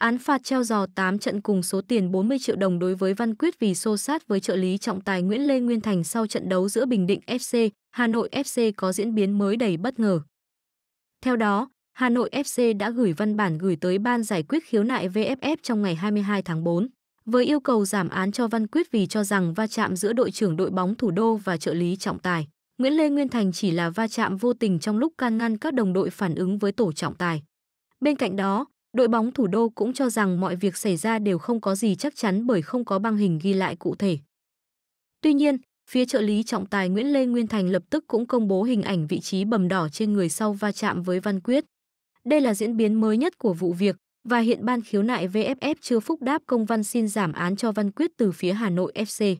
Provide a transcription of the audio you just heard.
Án phạt treo giò 8 trận cùng số tiền 40 triệu đồng đối với Văn Quyết vì xô sát với trợ lý trọng tài Nguyễn Lê Nguyên Thành sau trận đấu giữa Bình Định FC, Hà Nội FC có diễn biến mới đầy bất ngờ. Theo đó, Hà Nội FC đã gửi văn bản gửi tới Ban giải quyết khiếu nại VFF trong ngày 22 tháng 4 với yêu cầu giảm án cho Văn Quyết vì cho rằng va chạm giữa đội trưởng đội bóng thủ đô và trợ lý trọng tài. Nguyễn Lê Nguyên Thành chỉ là va chạm vô tình trong lúc can ngăn các đồng đội phản ứng với tổ trọng tài. Bên cạnh đó, Đội bóng thủ đô cũng cho rằng mọi việc xảy ra đều không có gì chắc chắn bởi không có băng hình ghi lại cụ thể. Tuy nhiên, phía trợ lý trọng tài Nguyễn Lê Nguyên Thành lập tức cũng công bố hình ảnh vị trí bầm đỏ trên người sau va chạm với Văn Quyết. Đây là diễn biến mới nhất của vụ việc và hiện ban khiếu nại VFF chưa phúc đáp công văn xin giảm án cho Văn Quyết từ phía Hà Nội FC.